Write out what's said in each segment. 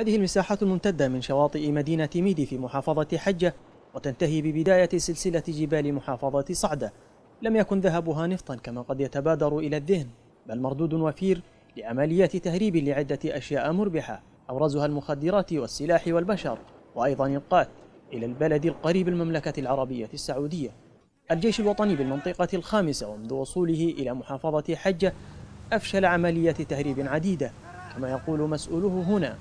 هذه المساحة الممتدة من شواطئ مدينة ميدي في محافظة حجة وتنتهي ببداية سلسلة جبال محافظة صعدة لم يكن ذهبها نفطا كما قد يتبادر إلى الذهن بل مردود وفير لعمليات تهريب لعدة أشياء مربحة أبرزها المخدرات والسلاح والبشر وأيضا القات إلى البلد القريب المملكة العربية السعودية الجيش الوطني بالمنطقة الخامسة ومنذ وصوله إلى محافظة حجة أفشل عمليات تهريب عديدة كما يقول مسؤوله هنا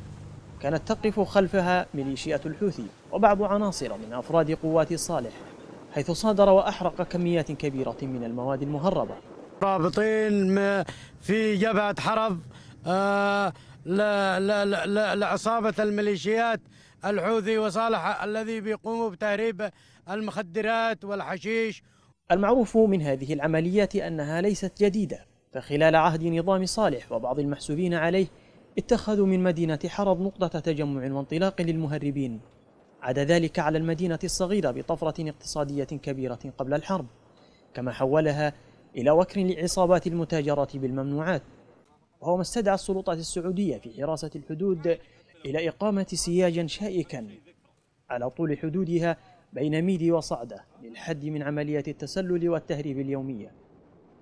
كانت تقف خلفها ميليشيات الحوثي وبعض عناصر من أفراد قوات صالح حيث صادر وأحرق كميات كبيرة من المواد المهربة رابطين في جبهة حرب آه، لعصابة الميليشيات الحوثي وصالح الذي بيقوم بتهريب المخدرات والحشيش المعروف من هذه العمليات أنها ليست جديدة فخلال عهد نظام صالح وبعض المحسوبين عليه اتخذوا من مدينة حرب نقطة تجمع وانطلاق للمهربين عدا ذلك على المدينة الصغيرة بطفرة اقتصادية كبيرة قبل الحرب كما حولها إلى وكر لعصابات المتاجرة بالممنوعات وهو ما استدعى السلطات السعودية في حراسة الحدود إلى إقامة سياجا شائكا على طول حدودها بين ميدي وصعدة للحد من عمليات التسلل والتهريب اليومية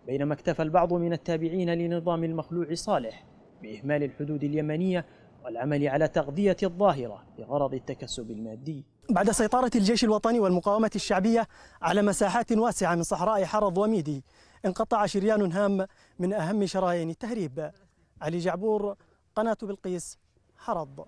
بينما اكتفى البعض من التابعين لنظام المخلوع صالح بإهمال الحدود اليمنية والعمل على تغذية الظاهرة بغرض التكسب المادي بعد سيطرة الجيش الوطني والمقاومة الشعبية على مساحات واسعة من صحراء حرض وميدي انقطع شريان هام من أهم شرايين التهريب علي جعبور قناة بلقيس حرض